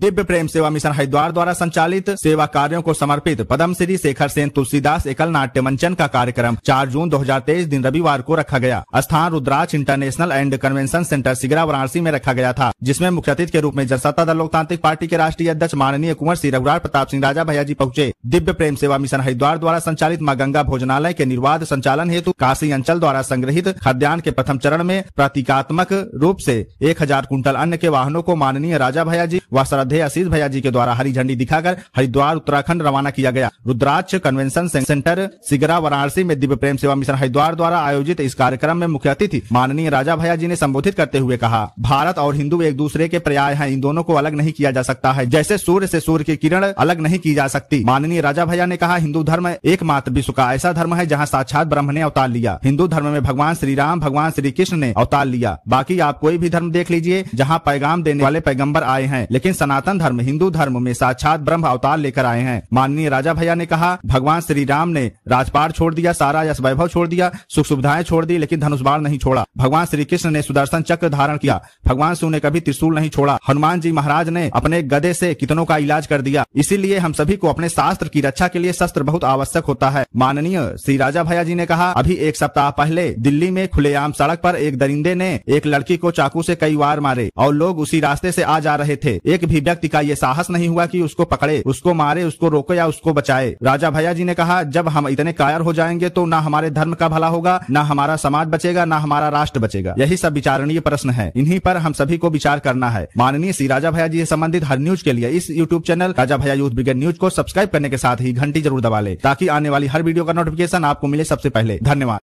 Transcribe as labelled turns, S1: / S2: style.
S1: दिव्य प्रेम सेवा मिशन हरिद्वार द्वारा संचालित सेवा कार्यों को समर्पित पदम श्री शेखर सेन तुलसीदास एकल नाट्य मंचन का कार्यक्रम 4 जून 2023 दिन रविवार को रखा गया स्थान Rudraksh international and convention centre Sigra Varanasi में रखा गया था जिसमें मुख्य अतिथि के रूप में जनसत्ता दल लोकतांत्रिक पार्टी के राष्ट्रीय अध्यक्ष माननीय कुंवर श्री रघुराज प्रताप सिंह राजा भैया जी पहुँचे दिव्य प्रेम सेवा मिशन हरिद्वार द्वारा संचालित माँ गंगा भोजनालय के निर्वाध संचालन हेतु काशी अंचल द्वारा संग्रहित खाद्यान्न के प्रथम चरण में प्रतीकात्मक रूप ऐसी एक हजार कुंटल अन्न के वाहनों को माननीय राजा भैया जी व प्रारधे आशीष भैया जी के द्वारा हरी झंडी दिखाकर हरिद्वार उत्तराखंड रवाना किया गया रुद्राक्ष कन्वेंशन सेंटर सिगरा वाराणसी में दिव्य प्रेम सेवा मिशन हरिद्वार द्वारा आयोजित इस कार्यक्रम में मुख्य अतिथि माननीय राजा भैया जी ने संबोधित करते हुए कहा भारत और हिंदू एक दूसरे के पर्याय है इन दोनों को अलग नहीं किया जा सकता है जैसे सूर्य ऐसी सूर्य की किरण अलग नहीं की जा सकती माननीय राजा भैया ने कहा हिंदू धर्म एकमात्र विश्व का ऐसा धर्म है जहाँ साक्षात ब्रह्म ने अवतार लिया हिंदू धर्म में भगवान श्री राम भगवान श्री कृष्ण ने अवतार लिया बाकी आप कोई भी धर्म देख लीजिए जहाँ पैगाम देने वाले पैगम्बर आए हैं लेकिन सना सनातन धर्म हिंदू धर्म में साक्षात ब्रह्म अवतार लेकर आए हैं माननीय राजा भैया ने कहा भगवान श्री राम ने राजपाट छोड़ दिया सारा यश वैभव छोड़ दिया सुख सुविधाएं छोड़ दी लेकिन धनुष नहीं छोड़ा भगवान श्री कृष्ण ने सुदर्शन चक्र धारण किया भगवान शिव ने कभी त्रिशूल नहीं छोड़ा हनुमान जी महाराज ने अपने गदे से कितनों का इलाज कर दिया इसीलिए हम सभी को अपने शास्त्र की रक्षा के लिए शस्त्र बहुत आवश्यक होता है माननीय श्री राजा भैया जी ने कहा अभी एक सप्ताह पहले दिल्ली में खुलेआम सड़क पर एक दरिंदे ने एक लड़की को चाकू से कई बार मारे और लोग उसी रास्ते से आ जा रहे थे एक भी व्यक्ति का ये साहस नहीं हुआ कि उसको पकड़े उसको मारे उसको रोके या उसको बचाए राजा भैया जी ने कहा जब हम इतने कायर हो जाएंगे तो न हमारे धर्म का भला होगा न हमारा समाज बचेगा न हमारा राष्ट्र बचेगा यही सब विचारणीय प्रश्न है इन्हीं पर हम सभी को विचार करना है माननीय श्री राजा भैया जी से संबंधित हर न्यूज के लिए इस YouTube channel Raja Bhaiya youth brigade news को सब्सक्राइब करने के साथ ही घंटी जरूर दबा ले ताकि आने वाली हर वीडियो का नोटिफिकेशन आपको मिले सबसे पहले धन्यवाद